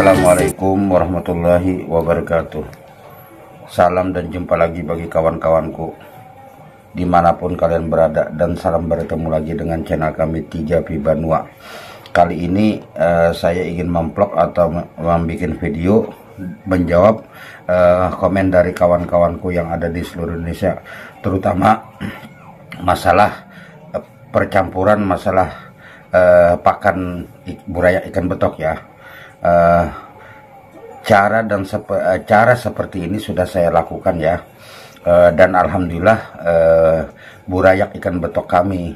Assalamualaikum warahmatullahi wabarakatuh Salam dan jumpa lagi bagi kawan-kawanku Dimanapun kalian berada Dan salam bertemu lagi dengan channel kami 3 Pibanua Banua Kali ini uh, saya ingin memplok atau membuat video Menjawab uh, komen dari kawan-kawanku yang ada di seluruh Indonesia Terutama masalah uh, percampuran masalah uh, pakan buraya ikan betok ya uh, cara dan sepe, uh, cara seperti ini sudah saya lakukan ya uh, dan alhamdulillah uh, burayak ikan betok kami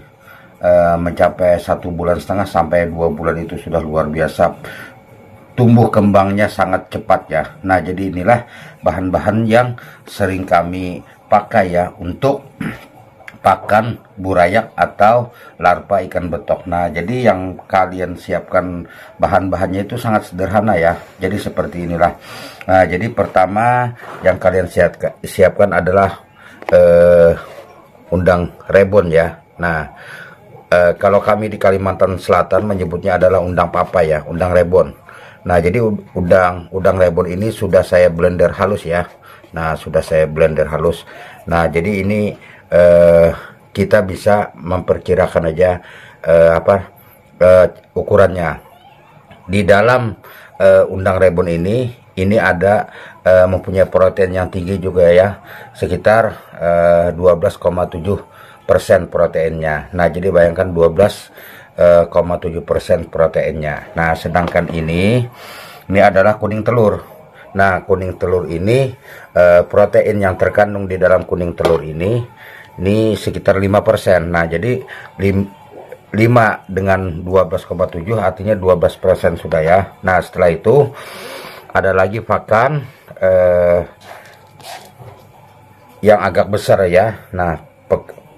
uh, mencapai satu bulan setengah sampai dua bulan itu sudah luar biasa tumbuh kembangnya sangat cepat ya nah jadi inilah bahan-bahan yang sering kami pakai ya untuk pakan burayak atau larva ikan betok. Nah, jadi yang kalian siapkan bahan-bahannya itu sangat sederhana ya. Jadi seperti inilah. Nah, jadi pertama yang kalian siapkan adalah eh, undang rebon ya. Nah, eh, kalau kami di Kalimantan Selatan menyebutnya adalah undang papa ya, undang rebon. Nah, jadi udang udang rebon ini sudah saya blender halus ya. Nah, sudah saya blender halus. Nah, jadi ini uh, kita bisa memperkirakan aja uh, apa uh, ukurannya di dalam uh, undang rebon ini ini ada uh, mempunyai protein yang tinggi juga ya sekitar uh, 12,7 persen proteinnya nah jadi bayangkan 12,7 persen proteinnya nah sedangkan ini ini adalah kuning telur Nah, kuning telur ini protein yang terkandung di dalam kuning telur ini ini sekitar 5%. Nah, jadi 5 dengan 12,7 artinya 12% sudah ya. Nah, setelah itu ada lagi pakan eh, yang agak besar ya. Nah,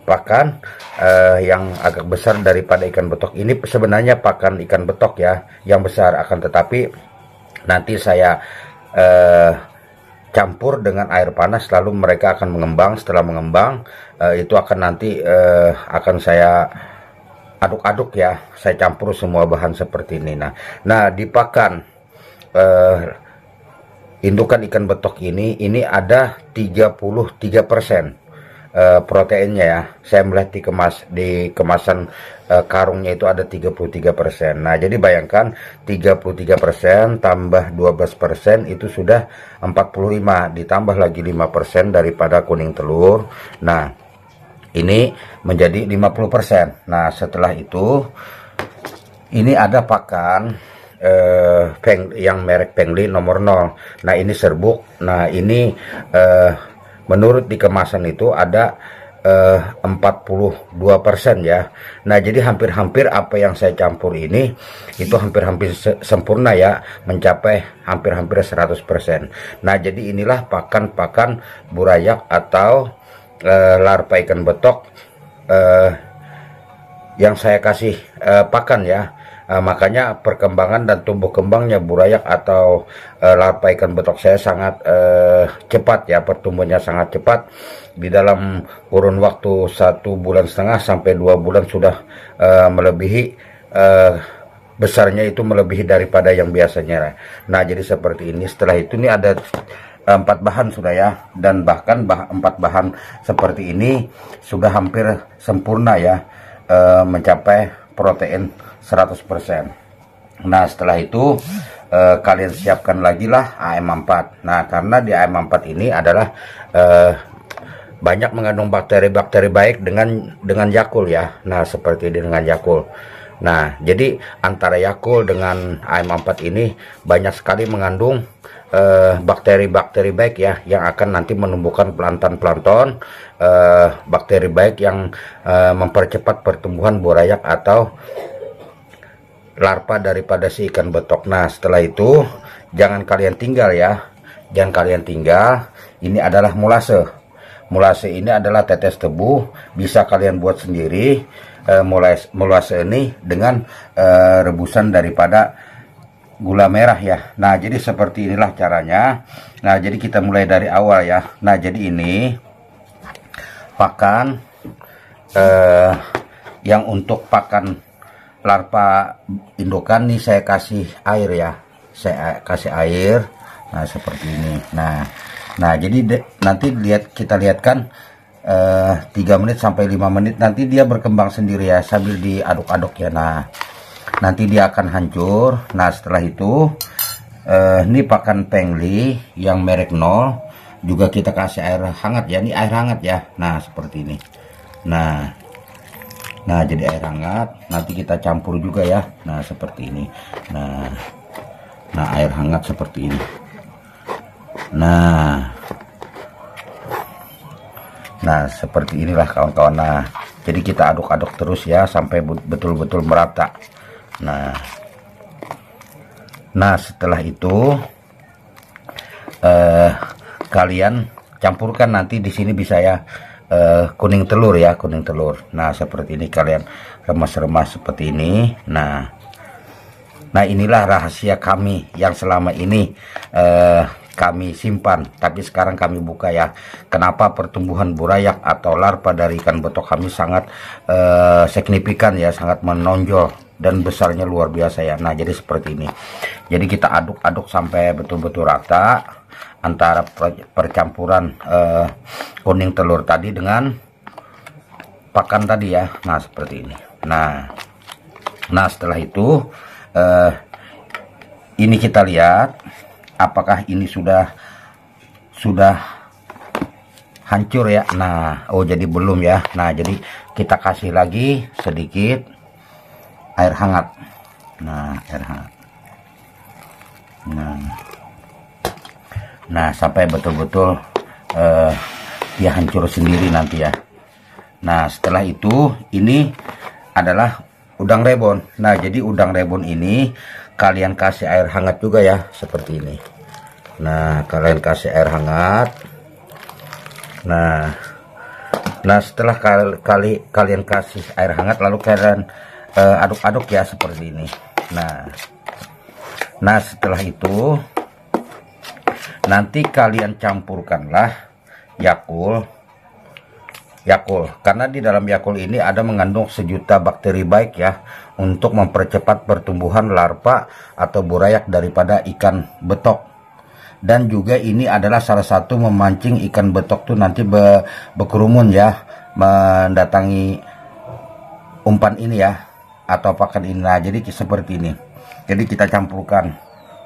pakan eh, yang agak besar daripada ikan betok ini sebenarnya pakan ikan betok ya yang besar akan tetapi nanti saya eh, campur dengan air panas lalu mereka akan mengembang setelah mengembang uh, itu akan nanti uh, akan saya aduk-aduk ya saya campur semua bahan seperti ini nah nah di pakan uh, eh, indukan ikan betok ini ini ada 33 persen Eh, proteinnya ya. Saya melihat di kemas di kemasan eh, karungnya itu ada 33%. Nah, jadi bayangkan 33% tambah 12% itu sudah 45 ditambah lagi 5% daripada kuning telur. Nah, ini menjadi 50%. Nah, setelah itu ini ada pakan eh, peng, yang merek Pengli nomor 0. Nah, ini serbuk. Nah, ini eh, menurut di kemasan itu ada eh, 42% ya. Nah, jadi hampir-hampir apa yang saya campur ini itu hampir-hampir se sempurna ya, mencapai hampir-hampir 100%. Nah, jadi inilah pakan-pakan burayak atau eh, larva ikan betok eh, yang saya kasih eh, pakan ya. Uh, makanya perkembangan dan tumbuh kembangnya burayak atau uh, eh, larva ikan betok saya sangat uh, cepat ya pertumbuhannya sangat cepat di dalam kurun waktu satu bulan setengah sampai dua bulan sudah uh, melebihi uh, besarnya itu melebihi daripada yang biasanya nah jadi seperti ini setelah itu ini ada empat bahan sudah ya dan bahkan bah empat bahan seperti ini sudah hampir sempurna ya uh, mencapai protein 100% nah setelah itu eh, kalian siapkan lagi lah AM4 nah karena di AM4 ini adalah eh, banyak mengandung bakteri-bakteri baik dengan dengan Yakul ya nah seperti dengan Yakul Nah, jadi antara Yakul dengan AM4 ini banyak sekali mengandung Eh, bakteri-bakteri uh, baik ya yang akan nanti menumbuhkan plantan-planton uh, eh, bakteri baik yang uh, mempercepat pertumbuhan burayak atau larva daripada si ikan betok. Nah, setelah itu jangan kalian tinggal ya. Jangan kalian tinggal. Ini adalah mulase. Mulase ini adalah tetes tebu, bisa kalian buat sendiri. uh, mulai mulase ini dengan uh, rebusan daripada gula merah ya nah jadi seperti inilah caranya nah jadi kita mulai dari awal ya nah jadi ini pakan eh, yang untuk pakan larva indukan nih saya kasih air ya saya kasih air nah seperti ini nah nah jadi de, nanti lihat kita lihatkan eh, 3 menit sampai 5 menit nanti dia berkembang sendiri ya sambil diaduk-aduk ya nah nanti dia akan hancur nah setelah itu eh, ini pakan pengli yang merek nol juga kita kasih air hangat ya ini air hangat ya nah seperti ini nah nah jadi air hangat nanti kita campur juga ya nah seperti ini nah nah air hangat seperti ini nah nah seperti inilah kawan-kawan nah jadi kita aduk-aduk terus ya sampai betul-betul merata nah nah setelah itu eh, kalian campurkan nanti di sini bisa ya eh, kuning telur ya kuning telur nah seperti ini kalian remas-remas seperti ini nah nah inilah rahasia kami yang selama ini eh, kami simpan tapi sekarang kami buka ya kenapa pertumbuhan burayak atau larva dari ikan betok kami sangat eh, signifikan ya sangat menonjol dan besarnya luar biasa ya nah jadi seperti ini jadi kita aduk-aduk sampai betul-betul rata antara percampuran uh, kuning telur tadi dengan pakan tadi ya nah seperti ini nah nah setelah itu uh, ini kita lihat apakah ini sudah sudah hancur ya nah oh jadi belum ya nah jadi kita kasih lagi sedikit air hangat nah air hangat nah nah sampai betul-betul uh, dia hancur sendiri nanti ya nah setelah itu ini adalah udang rebon nah jadi udang rebon ini kalian kasih air hangat juga ya seperti ini nah kalian kasih air hangat nah nah setelah kali, kali kalian kasih air hangat lalu kalian Eh, aduk-aduk ya seperti ini nah nah setelah itu nanti kalian campurkanlah yakul yakul karena di dalam yakul ini ada mengandung sejuta bakteri baik ya untuk mempercepat pertumbuhan larva atau burayak daripada ikan betok dan juga ini adalah salah satu memancing ikan betok tuh nanti be, berkerumun ya mendatangi umpan ini ya atau pakan inilah jadi seperti ini jadi kita campurkan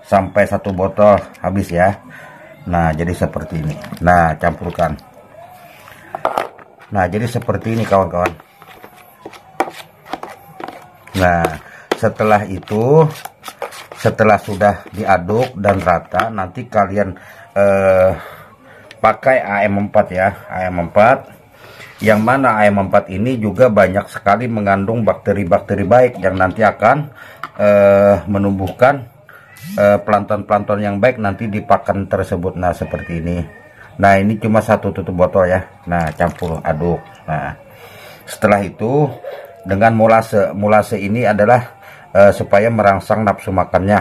sampai satu botol habis ya nah jadi seperti ini nah campurkan nah jadi seperti ini kawan-kawan nah setelah itu setelah sudah diaduk dan rata nanti kalian eh, pakai AM4 ya AM4 yang mana ayam 4 ini juga banyak sekali mengandung bakteri-bakteri baik yang nanti akan uh, menumbuhkan eh, pelanton pelantan yang baik nanti di pakan tersebut nah seperti ini nah ini cuma satu tutup botol ya nah campur aduk nah setelah itu dengan mulase molase ini adalah uh, supaya merangsang nafsu makannya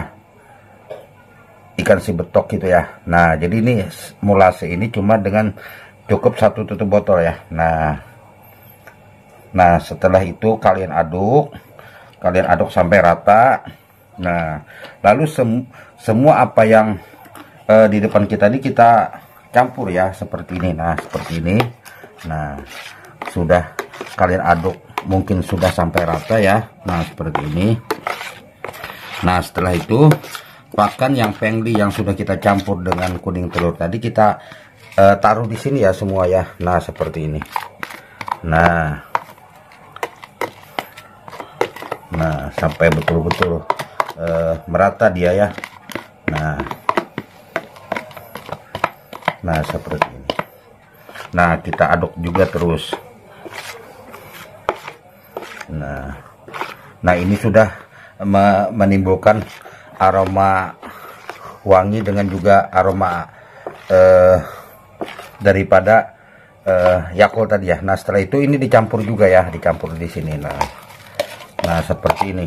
ikan si betok gitu ya nah jadi ini mulase ini cuma dengan cukup satu tutup botol ya nah nah setelah itu kalian aduk kalian aduk sampai rata nah lalu sem semua apa yang uh, di depan kita ini kita campur ya seperti ini nah seperti ini nah sudah kalian aduk mungkin sudah sampai rata ya nah seperti ini nah setelah itu pakan yang pengli yang sudah kita campur dengan kuning telur tadi kita uh, taruh di sini ya semua ya nah seperti ini nah nah sampai betul-betul uh, merata dia ya nah nah seperti ini nah kita aduk juga terus nah nah ini sudah menimbulkan aroma wangi dengan juga aroma eh, daripada uh, eh, Yakult tadi ya. Nah, setelah itu ini dicampur juga ya, dicampur di sini. Nah, nah seperti ini.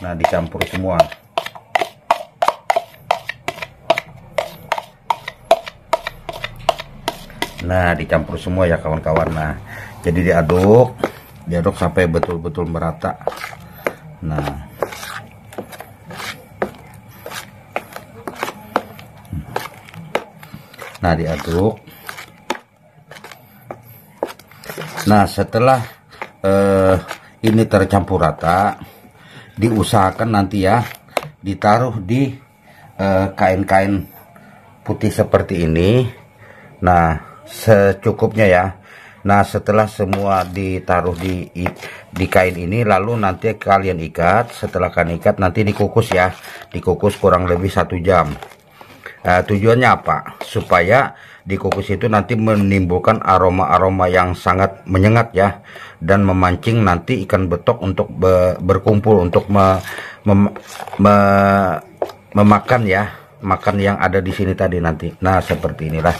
Nah, dicampur semua. Nah, dicampur semua ya kawan-kawan. Nah, jadi diaduk, diaduk sampai betul-betul merata. Nah, nah diaduk nah setelah eh, ini tercampur rata diusahakan nanti ya ditaruh di eh, kain-kain eh, putih seperti ini nah secukupnya ya nah setelah semua ditaruh di di kain ini lalu nanti kalian ikat setelah kalian ikat nanti dikukus ya dikukus kurang lebih satu jam Nah, tujuannya apa? Supaya di itu nanti menimbulkan aroma-aroma yang sangat menyengat ya dan memancing nanti ikan betok untuk be berkumpul untuk me mem me memakan ya, makan yang ada di sini tadi nanti. Nah, seperti inilah.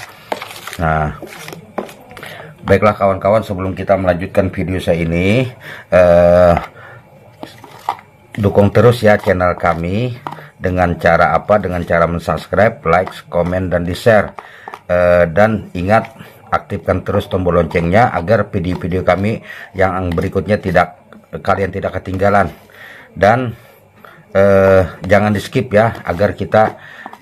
Nah, baiklah kawan-kawan sebelum kita melanjutkan video saya ini eh dukung terus ya channel kami dengan cara apa dengan cara mensubscribe like komen dan di share uh, eh, dan ingat aktifkan terus tombol loncengnya agar video-video kami yang berikutnya tidak kalian tidak ketinggalan dan uh, jangan di skip ya agar kita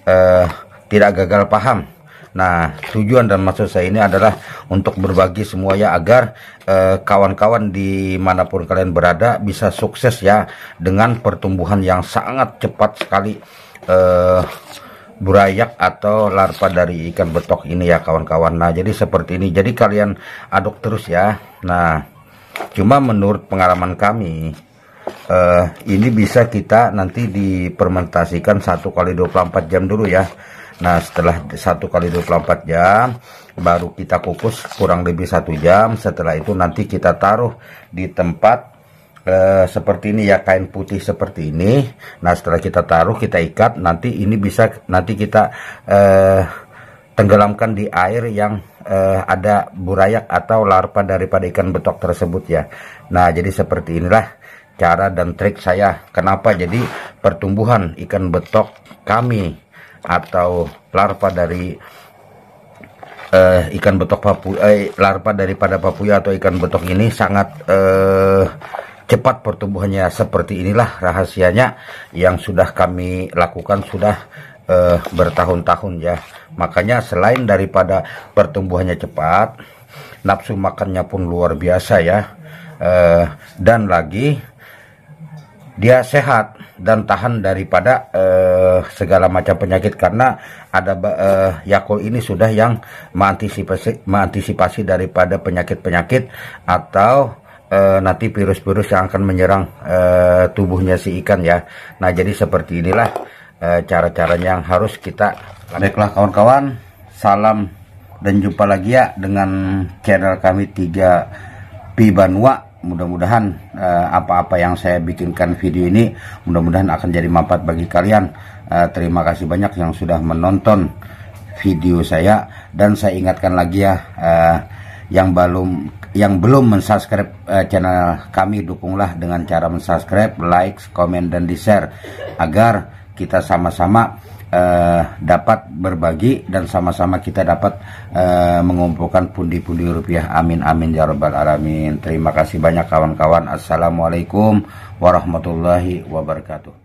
uh, tidak gagal paham Nah, tujuan dan maksud saya ini adalah untuk berbagi semuanya agar eh, kawan-kawan eh, manapun kalian berada bisa sukses ya dengan pertumbuhan yang sangat cepat sekali eh, burayak atau larva dari ikan betok ini ya kawan-kawan. Nah, jadi seperti ini. Jadi kalian aduk terus ya. Nah, cuma menurut pengalaman kami eh, ini bisa kita nanti dipermentasikan satu kali 24 jam dulu ya Nah setelah satu kali 24 jam baru kita kukus kurang lebih satu jam setelah itu nanti kita taruh di tempat e, seperti ini ya kain putih seperti ini nah setelah kita taruh kita ikat nanti ini bisa nanti kita e, tenggelamkan di air yang e, ada burayak atau larva daripada ikan betok tersebut ya nah jadi seperti inilah cara dan trik saya kenapa jadi pertumbuhan ikan betok kami atau larva dari uh, ikan betok papu eh, larva daripada papuya atau ikan betok ini sangat uh, cepat pertumbuhannya seperti inilah rahasianya yang sudah kami lakukan sudah uh, bertahun-tahun ya makanya selain daripada pertumbuhannya cepat nafsu makannya pun luar biasa ya uh, dan lagi dia sehat dan tahan daripada uh, segala macam penyakit karena ada uh, eh, Yakul ini sudah yang mengantisipasi mengantisipasi daripada penyakit-penyakit atau uh, nanti virus-virus yang akan menyerang uh, tubuhnya si ikan ya. Nah, jadi seperti inilah uh, cara-caranya yang harus kita Baiklah kawan-kawan, salam dan jumpa lagi ya dengan channel kami 3 Pibanwa mudah-mudahan eh, apa-apa yang saya bikinkan video ini mudah-mudahan akan jadi manfaat bagi kalian uh, terima kasih banyak yang sudah menonton video saya dan saya ingatkan lagi ya uh, yang belum yang belum mensubscribe uh, channel kami dukunglah dengan cara mensubscribe, like, komen dan di share agar kita sama-sama uh, dapat berbagi dan sama-sama kita dapat uh, mengumpulkan pundi-pundi rupiah. Amin amin ya rabbal alamin. Terima kasih banyak kawan-kawan. Assalamualaikum warahmatullahi wabarakatuh.